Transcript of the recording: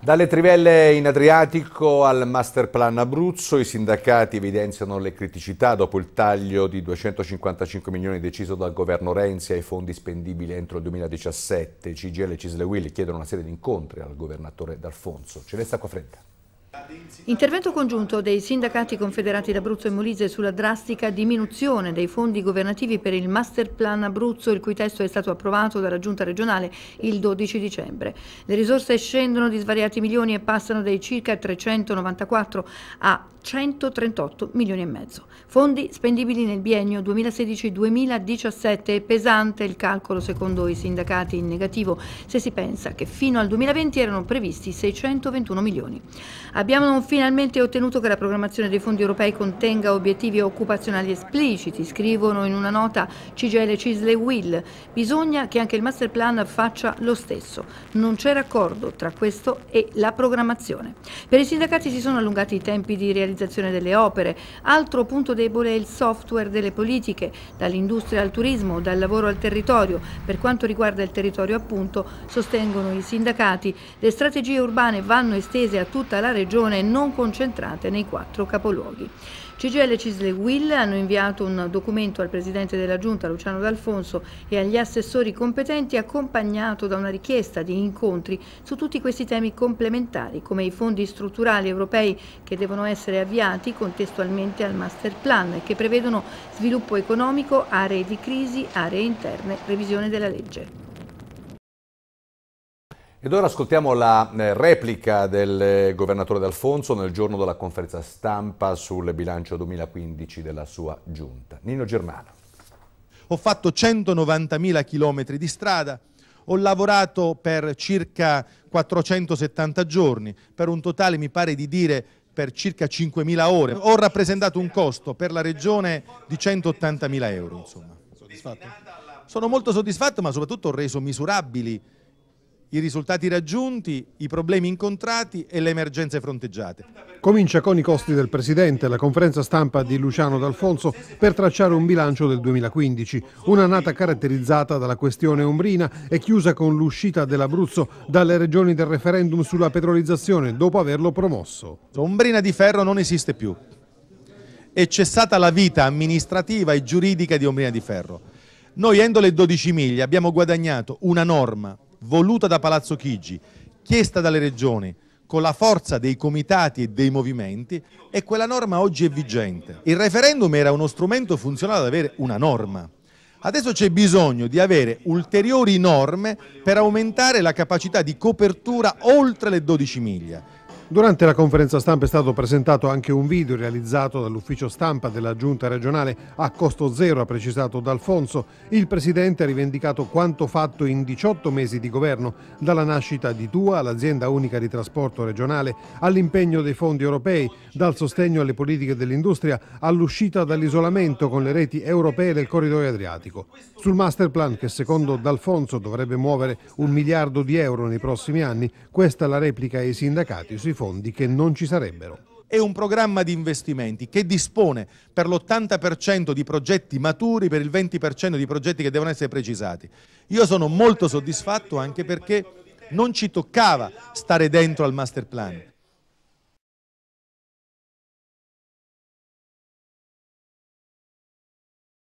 Dalle trivelle in Adriatico al masterplan Abruzzo, i sindacati evidenziano le criticità dopo il taglio di 255 milioni deciso dal governo Renzi ai fondi spendibili entro il 2017. CGL e Cisle Willy chiedono una serie di incontri al governatore D'Alfonso. Celeste Acquafredda. Intervento congiunto dei sindacati confederati d'Abruzzo e Molise sulla drastica diminuzione dei fondi governativi per il Master Plan Abruzzo, il cui testo è stato approvato dalla Giunta regionale il 12 dicembre. Le risorse scendono di svariati milioni e passano dai circa 394 a 138 milioni e mezzo. Fondi spendibili nel biennio 2016-2017 è pesante il calcolo secondo i sindacati in negativo se si pensa che fino al 2020 erano previsti 621 milioni. Abbiamo finalmente ottenuto che la programmazione dei fondi europei contenga obiettivi occupazionali espliciti, scrivono in una nota CGL Cisle Will. Bisogna che anche il master plan faccia lo stesso. Non c'è raccordo tra questo e la programmazione. Per i sindacati si sono allungati i tempi di realizzazione delle opere. Altro punto debole è il software delle politiche, dall'industria al turismo, dal lavoro al territorio. Per quanto riguarda il territorio appunto, sostengono i sindacati, le strategie urbane vanno estese a tutta la regione regione non concentrate nei quattro capoluoghi. CGL Cisle Will hanno inviato un documento al Presidente della Giunta Luciano D'Alfonso e agli assessori competenti accompagnato da una richiesta di incontri su tutti questi temi complementari come i fondi strutturali europei che devono essere avviati contestualmente al Master Plan e che prevedono sviluppo economico, aree di crisi, aree interne, revisione della legge. Ed ora ascoltiamo la eh, replica del eh, governatore D'Alfonso nel giorno della conferenza stampa sul bilancio 2015 della sua giunta. Nino Germano. Ho fatto 190.000 chilometri di strada, ho lavorato per circa 470 giorni, per un totale mi pare di dire per circa 5.000 ore. Ho rappresentato un costo per la regione di 180.000 euro. Insomma. Sono molto soddisfatto ma soprattutto ho reso misurabili i risultati raggiunti, i problemi incontrati e le emergenze fronteggiate. Comincia con i costi del Presidente, la conferenza stampa di Luciano D'Alfonso per tracciare un bilancio del 2015, un'annata caratterizzata dalla questione ombrina e chiusa con l'uscita dell'Abruzzo dalle regioni del referendum sulla petrolizzazione dopo averlo promosso. Ombrina di ferro non esiste più. È cessata la vita amministrativa e giuridica di Ombrina di ferro. Noi, Endole e 12 miglia, abbiamo guadagnato una norma voluta da Palazzo Chigi, chiesta dalle regioni, con la forza dei comitati e dei movimenti e quella norma oggi è vigente. Il referendum era uno strumento funzionale ad avere una norma. Adesso c'è bisogno di avere ulteriori norme per aumentare la capacità di copertura oltre le 12 miglia. Durante la conferenza stampa è stato presentato anche un video realizzato dall'ufficio stampa della giunta regionale a costo zero, ha precisato D'Alfonso. Il presidente ha rivendicato quanto fatto in 18 mesi di governo, dalla nascita di TUA l'azienda unica di trasporto regionale, all'impegno dei fondi europei, dal sostegno alle politiche dell'industria all'uscita dall'isolamento con le reti europee del corridoio adriatico. Sul master plan che secondo D'Alfonso dovrebbe muovere un miliardo di euro nei prossimi anni, questa è la replica ai sindacati sui fondi che non ci sarebbero è un programma di investimenti che dispone per l'80% di progetti maturi, per il 20% di progetti che devono essere precisati. Io sono molto soddisfatto anche perché non ci toccava stare dentro al master plan.